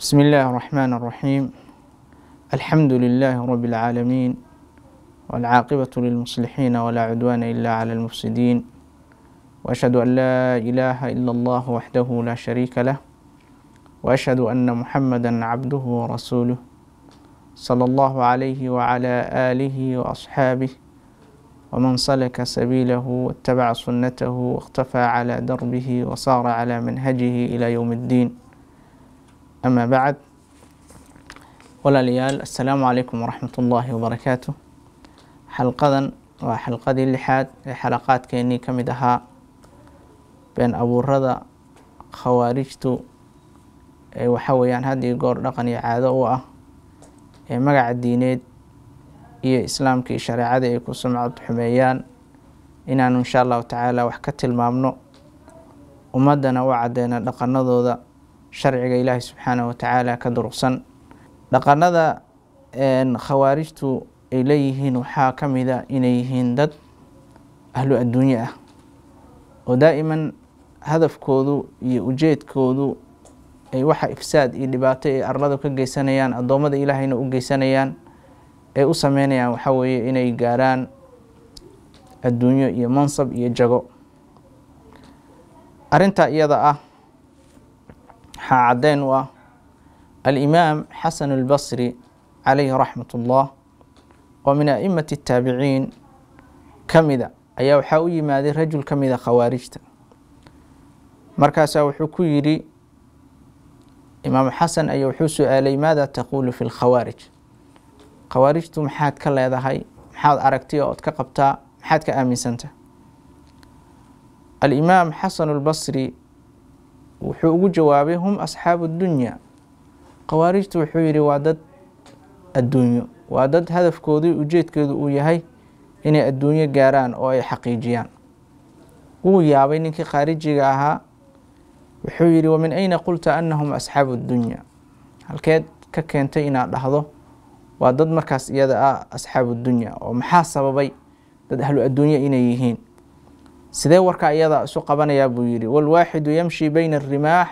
بسم الله الرحمن الرحيم الحمد لله رب العالمين والعاقبة للمصلحين ولا عدوان إلا على المفسدين وأشهد أن لا إله إلا الله وحده لا شريك له وأشهد أن محمدا عبده ورسوله صلى الله عليه وعلى آله وأصحابه ومن سلك سبيله واتبع سنته واختفى على دربه وصار على منهجه إلى يوم الدين ama بعد walaalayaal asalaamu calaykum waraxmatullaahi wabarakaatu xalqadan waa xalqadii lixaad ee xalaqaadkeenii ka mid ahaa been abuurada khawaarijtu ee waxa weeyaan had goor dhaqan iyo caado u ah ee magaca diineed iyo islaamkii shareecada ay ku sumcad xumeeyaan inaanu inshaa allahu tacaala wax ka tilmaamno ummaddana u cadeyna dhaqanadooda sharciga ilaahay subxaanah wa tacaala ka durugsan dhaqanada khawaarijtu ay leeyihiin waxaa ka mida inay yihiin dad ahlu adduunye ah oo daa'iman hadafkoodu iyo ujeedkoodu ay waxa ifsaad iyo dhibaato ay arladu ka geysanayaan addoommada ilaahayna u geysanayaan ay u sameynayaan waxaa weeye inay gaaraan adduunyo iyo mansab iyo jago arrintaa iyada ah waxaa caddeyn u ah alimaam xasan اlbasri calayhi raxmat ullah oo min a'immati اtaabiciin ka mida ayaa waxaa u yimaaday rajul ka mida khawaarijta markaasaa wuxuu ku yidhi imaamu xasan ayaa wuxuu su-aalay maada taquulu fi lkhawaarij khawaarijtu maxaad ka leedahay maxaad aragtay oo od ka qabtaa maxaad ka aaminsantaha alimaam xasan اlbasri wuxuu ugu jawaabay hum asxaabu dunya khawaarijtu wuxuu yidhi waa dad adduunyo waa dad hadafkoodii ujeedkeedu uu yahay inay adduunyo gaaraan oo ay xaqiijiyaan wuu yaabay ninkii khaarijiga ahaa wuxuu yidhi wamin ayna qulta annahum asxaabu dunya halkeed ka keentay inaad dhahdo waa dad markaas iyada ah asxaabu dunya oo maxaa sababay dad ahlu adduunyo inay yihiin sidee warkaa iyada isu qabanayaa buu yidhi waalwaaxidu yamshi bayna arimaax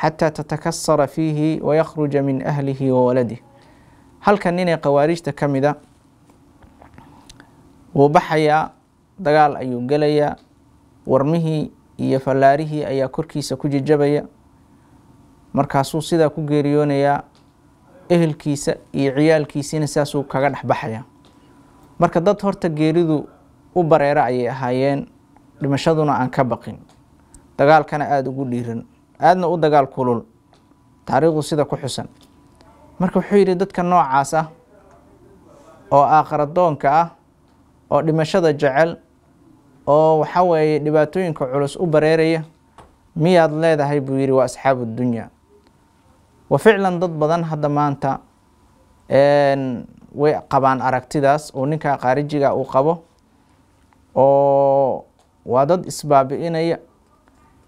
xataa tatakasara fiihi wayakhruja min ahlihi wa waladih halkan ninee khawaarijta ka mida wuu baxayaa dagaal ayuu gelayaa warmihii iyo fallaarihii ayaa korkiisa ku jajabaya markaasuu sidaa ku geeriyoonayaa ehelkiisa iyo ciyaalkiisiina saasuu kaga dhex baxaya marka dad horta geeridu u bareera ayay ahaayeen dhimashaduna aan ka baqin dagaalkana aada ugu dhiiran aadna u dagaal kulul taariikhdu sida ku xusan marka wuxuu yidhi dadka noocaas ah oo aakharadoonka ah oo dhimashada jecel oo waxaa weeye dhibaatooyinka culus u bareeraya miyaad leedahay buu yidhi waa asxaabu dunyaa wa ficlan dad badan hadda maanta way qabaan aragtidaas oo ninka qaarijiga uu qabo oo waa dad isbaabi'inaya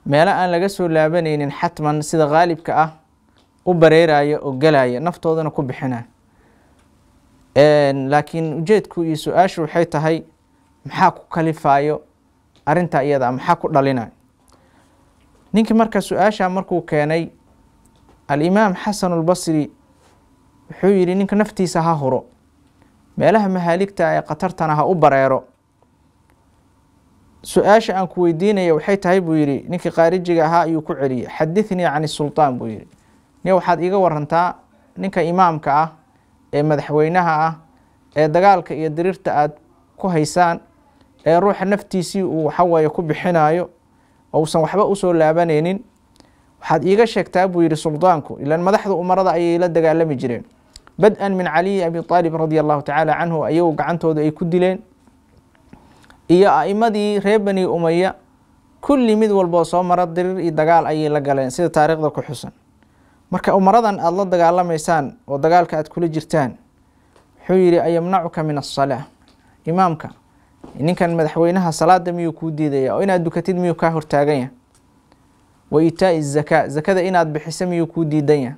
meelo aan laga soo laabanaynin xatman sida khaalibka ah u bareeraya oo gelaya naftoodana ku bixina laakiin ujeedku iyo su-aashu waxay tahay maxaa ku kalifaayo arintaa iyada maxaa ku dhalinayo ninkii marka su-aasha markuu keenay alimaam xasan xasanulbasri wuxuu yidhi ninka naftiisa ha huro meelaha mahaaligta ah ee khatartana ha u bareero su-aasha aan ku weydiinaya waxay tahay buu yidhi ninkii khaarijiga ahaa ayuu ku celiyey xadithnii can isultaan buu yidhi niy waxaad iiga warantaa ninka imaamka ah ee madaxweynaha ah ee dagaalka iyo diriirta aad ku haysaan ee ruuxa naftiisii uu waxaweeye ku bixinaayo ousan waxba usoo laabanaynin waxaad iiga sheegtaa buu yidhi suldaanku ilaan madaxda umarada ayay la dagaalami jireen bad-an min caliyi abi aalib radia allahu tacaala canhu ayagu gacantooda ay ku dileen iyo a'imadii reer bani umaya kulli mid walboo soo mara dirir iyo dagaal ayay la galeen sida taariikhda ku xusan marka umaradan aada la dagaalamaysaan oo dagaalka aad kula jirtaan wuxuu yidhi ayamnacuka min asalaa imaamka ninkan madaxweynaha salaada miyuu kuu diidaya oo inaad dukatid miyuu kaa hortaaganya wa itaai zakaa zakada inaad bixisa miyuu kuu diidanya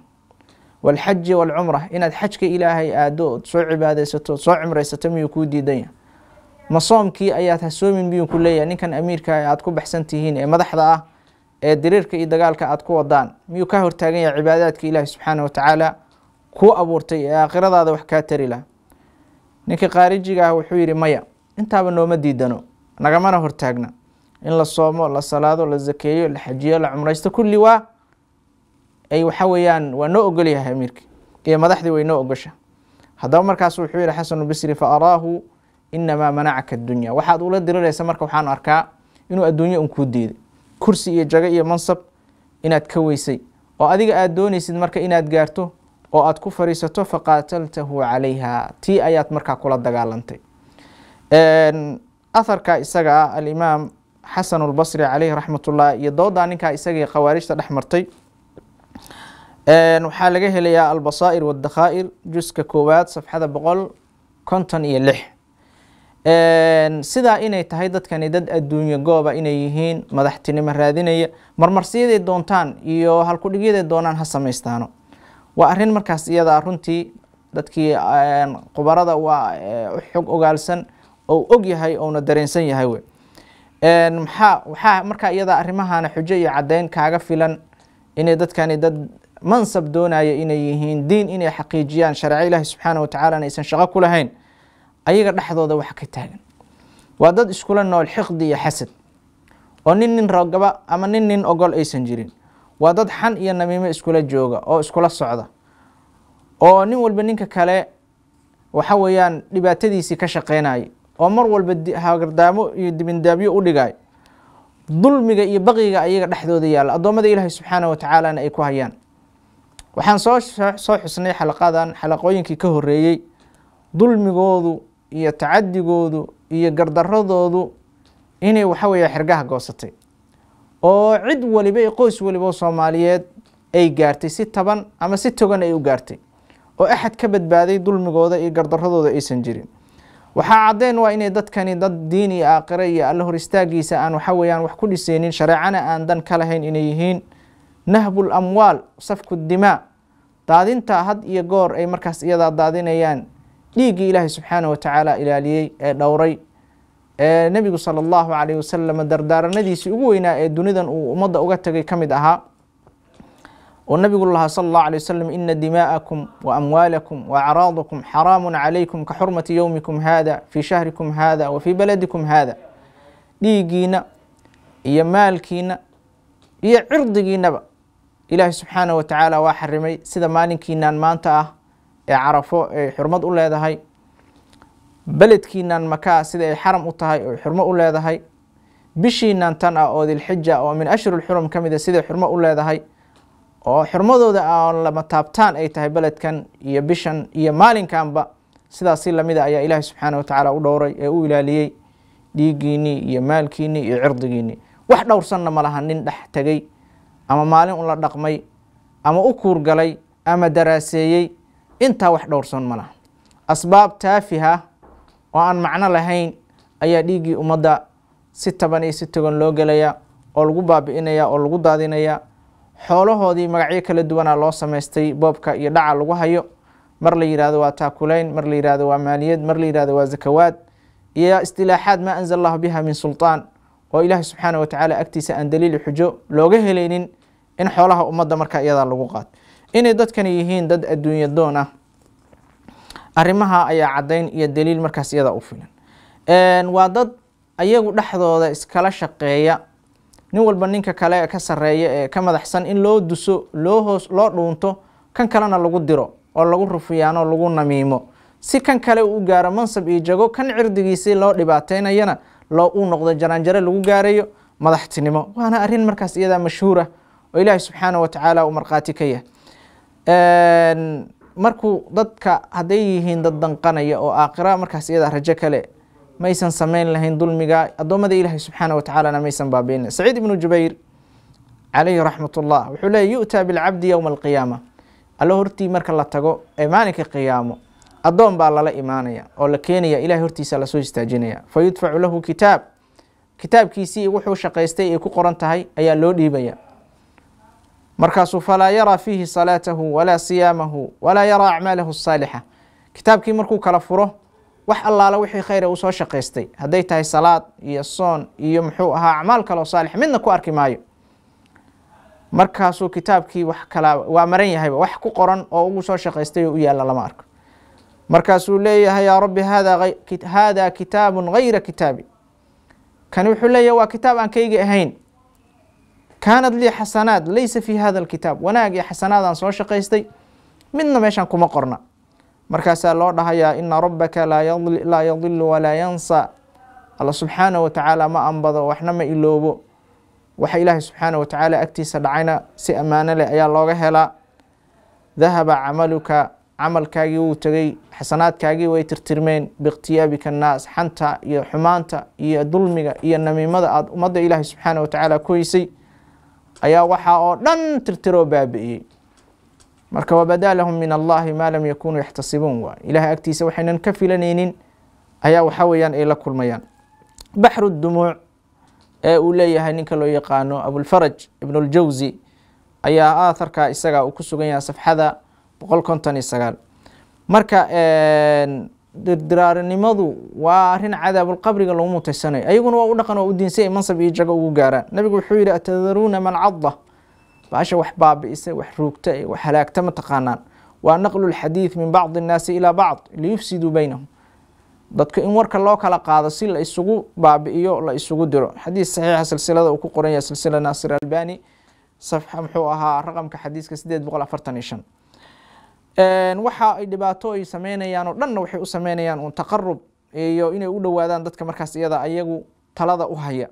waalxaji waalcumra inaad xajka ilaahay aado ood soo cibaadeysato ood soo cimreysato miyuu kuu diidanya ma soomkii ayaad hasoomin miyuu ku leeyahay ninkan amiirka ah aad ku baxsan tihiin ee madaxda ah ee diriirka iyo dagaalka aad ku wadaan miyuu ka hortaagan yahay cibaadaadka ilaahi subxaana wa tacaala abuurtay ee aakhiradaada wax kaa tari laha ninkii qaarijiga ah wuxuu yidhi maya intaaba nooma diidano nagamana hortaagna in la soomo la salaado la zakeeyo la xajiyo la cumraysto kulli waa ay waxa weeyaan waa noo ogolyahay amiirka iyo madaxdii way noo ogosha haddaba markaas wuxuu yidhi xasanu bisri fa araahu inamaa manacaka dunya waxaad ula diriraysa marka waxaan arkaa inuu adduunyo un kuu diiday kursi iyo jago iyo mansab inaad ka weysay oo adiga aad doonaysid marka inaad gaarto oo aad ku fadhiisato faqaataltahu calayha tii ayaad markaa kula dagaalantay aharka isaga ah alimaam xasan lbasri caleyh raxmatullah iyo doodaa ninkaa isagii khawaarijta dhex martay waxaa laga helayaa albasaa'ir wadakhaa'ir juska koowaad safxada boqol konton iyo lix sidaa inay tahay dadkani dad adduunyo gooba inay yihiin madaxtinimo raadinaya marmarsiyaday doontaan iyo halkudhigyaday doonaan ha samaystaano waa arin markaas iyadaa runtii dadkii khubarada waa eh, xog ogaalsan oo og yahay ouna dareensan yahay we maxaa waxaa markaa iyadaa arrimahana xujo iyo caddayn kaaga filan inay dadkani dad mansab doonaya inay yihiin diin inay xaqiijiyaan sharci ilaahi subxaana wa tacaala inaysan shaqo ku lahayn ayaga dhexdooda wax ka taagan waa dad iskula nool xiqdi iyo xasad oo nin nin rogaba ama nin nin ogol aysan jirin waa dad xan iyo namiimo iskula jooga oo iskula socda oo nin walba ninka kale waxa weeyaan dhibaatadiisii ka shaqeynaya oo mar walba hagardaamo iyo dibindaabyo u dhigaayo dulmiga iyo baqiga ayaga dhexdooda yaalla addoommada ilaahay subxaana wa ay ku hayaan waxaan soo soo xusnay xalaqadan xalaqooyinkii ka horreeyey dulmigoodu iyo tacadigoodu iyo gardarradoodu inay waxa weeye xergaha goosatay oo cid waliba qoys waliba soomaaliyeed ay gaartay si taban ama si togan ay u gaartay oo axad ka badbaaday dulmigooda iyo gardaradooda aysan jirin waxaa caddeyn waa inay dadkani dad diin iyo aakhira iyo alla hor istaagiisa aan waxa weeyaan wax ku dhiseynin shareecana aan dan ka lahayn inay yihiin nahbul amwaal safku dimaa daadinta had iyo goor ay markaas iyadaa daadinayaan dhiiggii ilaahay subxaana watacaala ilaaliyey ee dhowray ee nebigu sala allahu calayh wasalam dardaaranadiisii ugu weynaa ee dunidan uu ummadda uga tegay ka mid ahaa oo nabigu lahaa sala allahu alay wasalam ina dimaa'akum wa amwaalakum wa acraadakum xaraamun calaykum ka xurmati yowmikum haada fii shahrikum haada wa fii baladikum haada dhiiggiina iyo maalkiina iyo cirdigiinaba ilaahay subxaana wa tacaala waa xarimay sida maalinkiinaan maanta ah ee carafo ay xurmad u leedahay beledkiinan makaa sida ay xaram u tahay oy xurmo u leedahay bishiinan tan ah oo dilxija oo min ashhurulxurum ka mida ah, siday xurmo u leedahay oo xurmadooda aan lama taabtaan ay tahay beledkan iyo bishan iyo maalinkanba sidaasi lamida ah ayaa ilaahay subxaana wa u dhowray ee u ilaaliyey dhiigiinnii iyo maalkiinnii iyo cirdigiinnii wax dhowrsanna ma nin dhex tegey ama maalin un la dhaqmay ama u kuurgalay ama daraaseeyey intaa wax dhowrsan ma laha asbaab taafiha oo aan macno lahayn ayaa dhiiggii ummadda si taban iyo si togan loo gelaya oo lagu baabi'inaya oo lagu daadinaya xoolahoodii magacyo kala duwana loo samaystay boobka iyo dhaca lagu hayo mar la yidhahdo waa taakuleyn mar la yidhahdo waa maaliyad mar la yidhahdo waa zakawaad iyo istilaaxaad maa anzal allahu biha min sultaan oo ilaahi subxaanah wa tacaala agtiisa aan daliili xujo looga helaynin in xoolaha ummadda markaa iyadaa lagu qaato inay dadkani yihiin dad adduunyo doon ah arrimaha ayaa caddayn iyo daliil markaas iyadaa u filan waa dad ayagu dhexdooda iskala shaqeeya nin walba ninka kale ka sarreeya ee ka madaxsan in loo duso loo hoos loo dhuunto kan kalena lagu diro oo lagu rufiyaano lagu namiimo si kan kale uu gaaro mansab iyo jago kan cirdigiisii loo dhibaateynayana loo uu noqdo jaraanjaro lagu gaarayo madaxtinimo waana arrin markaas iyadaa mashhuur ah oo ilaahay subxaana wa tacaala uu markhaati ka yahay markuu dadka hadday yihiin dad danqanaya oo aakhira markaas iyadaa rajo kale maysan samayn lahayn dulmiga addoommada ilaahay subxaana wa tacaalana maysan baabiinin saciid ibnu jubayr calayhi raxmatullah wuxuu leeyay yu'taa bilcabdi yowma alqiyaama allo hortii marka la tago ee maalinka qiyaamo addoon baa lala imaanaya oo la keenaya ilahay hortiisa lasoo istaajinaya fayudfacu lahu kitaab kitaabkiisii wuxuu shaqaystay ay ku qoran tahay ayaa loo dhiibaya markaasuu falaa yaraa fiihi salaatahu walaa siyaamahu walaa yaraa acmaalahu asaalixa kitaabkii markuu kala furo wax allaala wixii khayra uu soo shaqaystay hadday tahay salaad iyo soon iyo muxuu ahaa acmaal kaleo saalix midna ku arki maayo markaasuu kitaabkii wax kala waa maran yahayba wax ku qoran oo ugu soo shaqaystay oo u yaalla lama arko markaasuu leeyahay yaa rabbi hada haadaa kitaabun hayra kitaabi kani wuxuu leeyahay waa kitaab aan kayga ahayn kaanad lii xasanaad laysa fii hada alkitaab wanaag iyo xasanaadaan soo shaqaystay midna meeshaan kuma qorna markaasaa loo dhahayaa ina rabbaka laa yadilu walaa yansa alla subxaana watacaala ma ambado waxna ma iloobo waxa ilaahay subxaanah watacaala agtiisa dhacayna si ammaano leh ayaa looga helaa dahaba camaluka camalkaagii wuu tegey xasanaadkaagii way tirtirmeen biikhtiyaabika annaas xanta iyo xumaanta iyo dulmiga iyo namiimada aada ummadda ilaahay subxaanah watacaala ku hoysay ayaa waxaa oo dhan tirtiroo baabi'iyey marka wabadaa lahum min allahi maa lam yakunuu yaxtasibuun waa ilaahay agtiisa waxaynan ka filanaynin ayaa waxaa weeyaan ay la kulmayaan baxru dumuuc ee uu leeyahay ninka loo yaqaano abulfaraj ibnuljawsi ayaa aatharkaa isaga uu ku sugan yahay safxada boqol konton iyo sagaal marka dirdiraaranimadu waa arin cadaabulqabriga lagu mutaysanayo ayaguna waa u dhaqan oo u diin si ay mansab iyo jago ugu gaaraan nabigu wuxuu yihi atadaruuna man cadda baasha wax baabi'isa wax ruugta ee wax halaagta ma taqaanaan waa naqlu lxadiid min bacdi innaasi ilaa bacd liyufsiduu beynahum dadka in warka loo kala qaado si la isugu baabi'iyo la isugu diro xadiis saxiixa silsilada uu ku qoran yahay silsila naasir albani safxa muxuu ahaa raqamka xadiiska sideed boqol afartan iyo shan waxa ay dhibaato ay sameynayaan oo dhanna waxay u sameynayaan uun taqarub iyo inay u dhowaadaan dadka markaas iyada ayagu talada u haya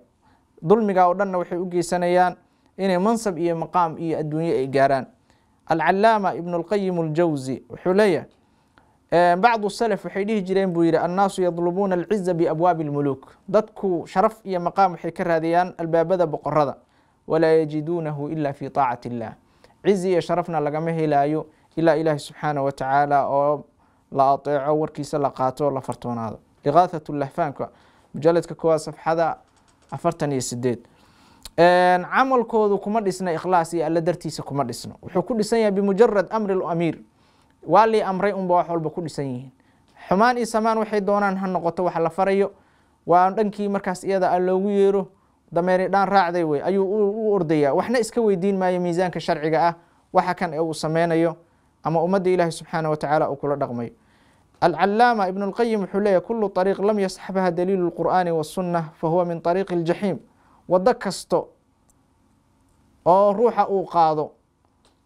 dulmiga oo dhanna waxay u geysanayaan inay mansab iyo maqaam iyo adduunye ay gaaraan alcalaama ibnu lqayim aljawzi wuxuu leeyahay bacdu salaf waxay dhihi jireen buu yidhi annaasu yadlubuuna alciza biabwaabi almuluuk dadku sharaf iyo maqaam waxay ka raadiyaan albaabada boqorada walaa yajiduunahu ila fi taacati illah cizi iyo sharafna lagama helaayo ilaa ilaahi subxaana wa tacaala oo la adeeco warkiisa la qaato oo la fartoonaado liqaathatu lahfaanka mujaladka koowaad safxada afartan iyo sideed camalkoodu kuma dhisna ikhlaas iyo alla dartiisa kuma dhisno wuxuu ku dhisan yahay bimujarad amri lamiir waa lii amray unba wax walba ku dhisan yihiin xumaan iyo samaan waxay doonaan ha noqoto wax la farayo waa dhankii markaas iyada ah loogu yeero dameeri dhaan raacday wey ayuu u ordayaa waxna iska weydiin maayo miisaanka sharciga ah waxa kan uu sameynayo ama ummadda ilaahi subxaana wa tacaala uu kula dhaqmayo alcalaama ibn اlqayim wuxuu leeyahy kulu طariiq lam yasxabha daliilu اlqur'aani waالsunna fahuwa min طariiqi اljaxiim waddo kasto oo ruuxa uu qaado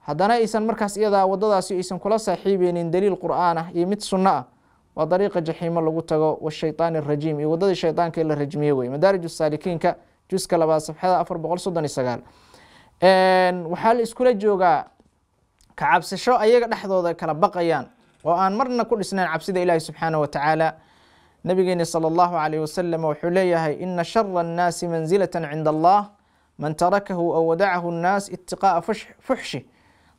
haddana aysan markaas iyadaa waddadaasi aysan kula saaxiibeynin daliil qur'aan ah iyo mid sunno ah waa dariiqa jaxiimo lagu tago washayطaan اrajiim iyo waddadii shayطaanka la rajmiye wey madaarij saalikiinka juska labaad safxada afar boqol soddon iyo sagaal waxaa la iskula joogaa ka kacabsasho ayaga dhexdooda kala baqayaan oo aan marna ku dhisnayn cabsida ilaahi subxaana wa tacaala nabigeeni sala allahu calayh wasalam wuxuu leeyahay ina shara annaasi mansilatan cinda allah man tarakahu aw wadacahu annaas itiqaa'a fuxshi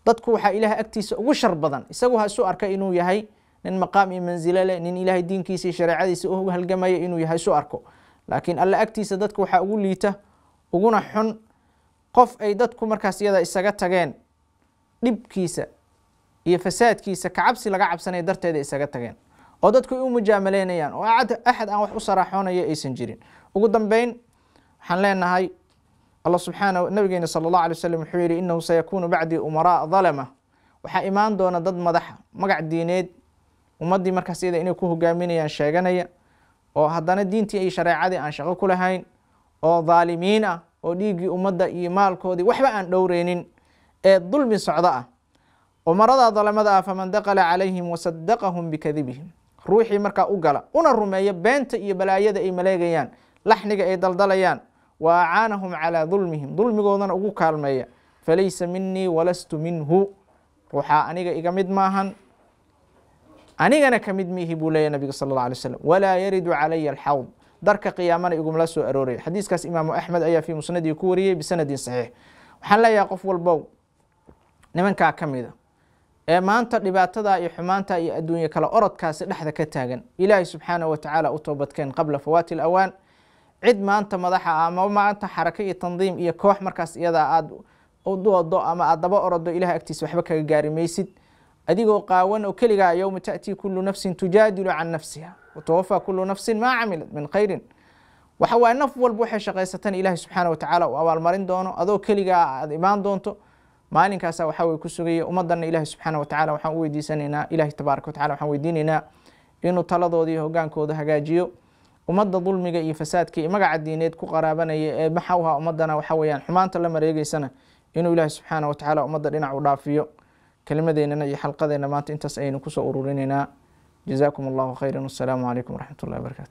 dadku waxaa ilaahay agtiisa ugu shar badan isagu ha isu arka inuu yahay nin maqaam iyo mansilo leh nin ilaahay diinkiisa iyo shareecadiisa ugu halgamaya inuu yahay isu arko laakiin alle agtiisa dadka waxaa ugu liita uguna xun qof ay dadku markaas iyada isaga tageen dhibkiisa iyo fasaadkiisa kacabsi laga cabsanaya darteeda isaga tageen oo dadku u mujaamaleynayaan oo axad aan wax u saraaxoonayo aysan jirin ugu dambeyn waxaan leenahay alla subxaana nabigeena sala allah alay wasalam wuxuu yidhi innahu sayakuunu bacdii umaraa dalama waxaa imaan doona dad madaxa magac diineed ummaddii markaas iyada inay ku hogaaminayaan sheeganaya oo haddana diintii iyo shareecadii aan shaqo ku lahayn oo dhaalimiin ah oo dhiiggii ummadda iyo maalkoodii waxba aan dhowreynin ee dulmi socdo ah umarada dalamada ah faman dakala calayhim wasadaqahum bikadibihim ruuxii markaa u gala una rumeeya beenta iyo balaayada ay maleegayaan laxniga ay daldalayaan wa acaanahum calaa dulmihim dulmigoodana ugu kaalmeeya falaysa minii walastu minhu ruuxaa aniga iga mid maahan anigana ka mid miihi buu leeyahy nabiga sala alla alay slam walaa yaridu calaya alxawd darka qiyaamana igumala soo arooraya xadiiskaas imaamu axmed ayaa fii musnadii ku wariyey bisanadin saxiix waxaan leeyahay qof walbow nimankaa ka mida ee maanta dhibaatada iyo xumaantaa iyo adduunye kale orodkaasi dhexda ka taagan ilaahay subxaana wa tacaala u toobadkeen qabla fawaati alawaan cid maanta madaxa ah ama maanta xaraka iyo tandiim iyo koox markaas iyadaa aada uwado ama aada daba orodo ilahay agtiisa waxba kaga gaari maysid adigoo qaawan oo keligaa yowma ta'tii kullu nafsin tujaadilu can nafsiha watawafaa kullu nafsin maa camilat min khayrin waxa waaye naf walba waxay shaqaysatan ilaahay subxaana wa tacaala uu abaalmarin doono adoo keligaa aada imaan doonto maalinkaasa waxaa weye ku sugaya ummadana ilaahi subxaana tacala waxaan u weydiisanaynaa ilaahi tabaaraka watacala waxaan weydiinaynaa inuu taladoodii hogaankooda hagaajiyo ummadda dulmiga iyo fasaadka iyo magaca diineed ku qaraabanaya ee maxawha ummadana waxa weyaan xumaanta la mareegeysana inuu ilaahi subxaana watacaala ummadda dhinac u dhaafiyo kelmadeennana iyo xalqadeenna maanta intaas ayaynu kusoo ururinaynaa jazaakum allahu khayran wassalaamu calaykum waraxmat ullahi barakaatu